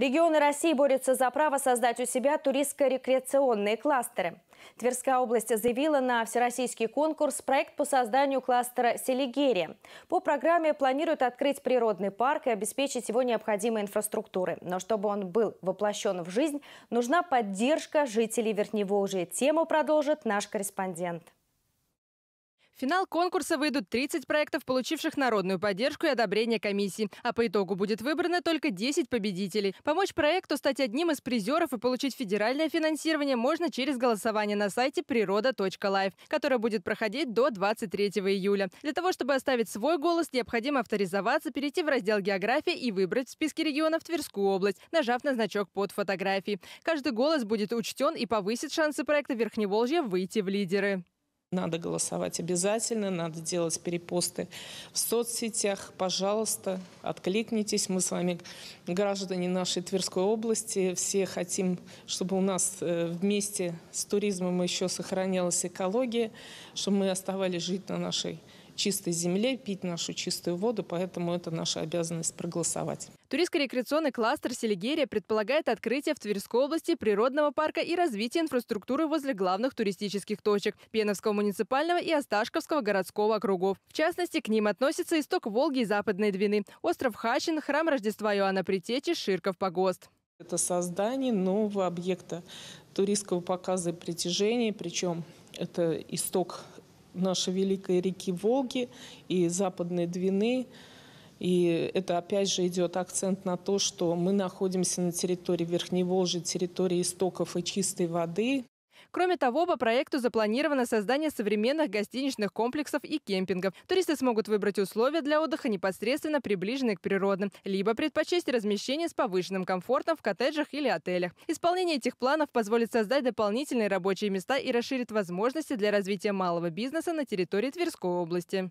Регионы России борются за право создать у себя туристско-рекреационные кластеры. Тверская область заявила на всероссийский конкурс проект по созданию кластера «Селигерия». По программе планируют открыть природный парк и обеспечить его необходимой инфраструктурой. Но чтобы он был воплощен в жизнь, нужна поддержка жителей Верхневолжья. Тему продолжит наш корреспондент финал конкурса выйдут 30 проектов, получивших народную поддержку и одобрение комиссии. А по итогу будет выбрано только 10 победителей. Помочь проекту стать одним из призеров и получить федеральное финансирование можно через голосование на сайте природа.лайф, которое будет проходить до 23 июля. Для того, чтобы оставить свой голос, необходимо авторизоваться, перейти в раздел «География» и выбрать в списке регионов Тверскую область, нажав на значок под фотографией. Каждый голос будет учтен и повысит шансы проекта Верхневолжья выйти в лидеры. Надо голосовать обязательно, надо делать перепосты в соцсетях. Пожалуйста, откликнитесь. Мы с вами граждане нашей Тверской области. Все хотим, чтобы у нас э, вместе с туризмом еще сохранялась экология, чтобы мы оставались жить на нашей чистой земле, пить нашу чистую воду, поэтому это наша обязанность проголосовать. Туристско-рекреационный кластер «Селигерия» предполагает открытие в Тверской области природного парка и развитие инфраструктуры возле главных туристических точек – Пеновского муниципального и Осташковского городского округов. В частности, к ним относится исток Волги и Западной Двины, остров Хачин, храм Рождества Иоанна Притечи, Ширков Погост. Это создание нового объекта туристского показа и притяжения, причем это исток нашей великой реки Волги и Западной Двины. И это опять же идет акцент на то, что мы находимся на территории Верхневолжья, территории истоков и чистой воды. Кроме того, по проекту запланировано создание современных гостиничных комплексов и кемпингов. Туристы смогут выбрать условия для отдыха непосредственно приближенные к природным, либо предпочесть размещение с повышенным комфортом в коттеджах или отелях. Исполнение этих планов позволит создать дополнительные рабочие места и расширит возможности для развития малого бизнеса на территории Тверской области.